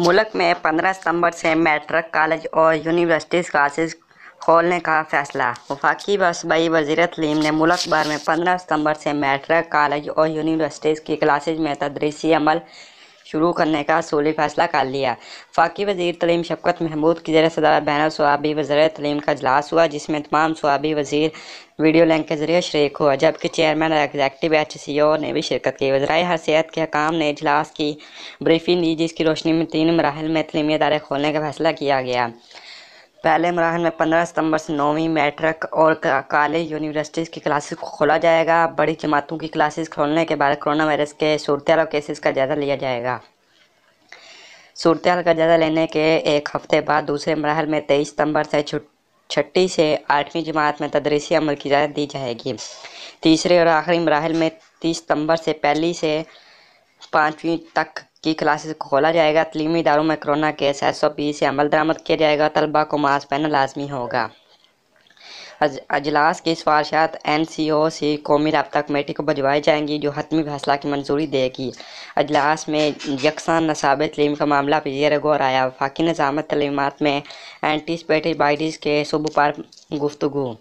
मुल्क में 15 सितंबर से मैट्रिक कॉलेज और यूनिवर्सिटी क्लासेस खोलने का फैसला वफाकी बसबाई वजीर तलीम ने मुल्क भर में 15 सितंबर से मैट्रिक कॉलेज और यूनिवर्सिटीज़ की क्लासेज में तदरीसी अमल शुरू करने का असूली फैसला कर लिया फाकी वजीर तलीम शफकत महमूद की जर सदारत बैनर स्वाबी वजर तलीम का अजलास हुआ जिसमें तमाम स्वाबी वजीर वीडियो लिंक के जरिए शरीक हुआ जबकि चेयरमैन और एग्जैक्टिव एच सी ओ ने भी शिरकत की वजराय हसीत के हकाम ने इजलास की ब्रीफिंग दी जिसकी रोशनी में तीन मराहल में तलीमी अदारे खोलने का फैसला किया गया पहले मराहल में 15 सितंबर से नौवीं मैट्रिक और कॉलेज यूनिवर्सिटीज़ की क्लासेस को खोला जाएगा बड़ी जमातों की क्लासेस खोलने के बाद कोरोना वायरस के सूरत और केसेस का जायजा लिया जाएगा सूरत का जायजा लेने के एक हफ्ते बाद दूसरे मरहल में तेईस सितंबर से छठी से आठवीं जमात में तदरीसी अमल की इजाज़त दी जाएगी तीसरे और आखिरी मरहल में तीस सितंबर से पहली से पाँचवीं तक की क्लासेस खोला जाएगा तलीमी इदारों में corona case S O P से अमल दरामद किया जाएगा तलबा को मास्क पहनना लाजमी होगा अजलास की सिफारशात एन सी ओ सी कौमी रबता कमेटी को भिजवाई जाएंगी जो हतमी फैसला की मंजूरी देगी अजलास में यकसान नसाब तलीम का मामला जेर गौर आया वफाकी निजाम तलीमत में एंटीसपेटिस बाइटिस के सुबह पर गुफ्तु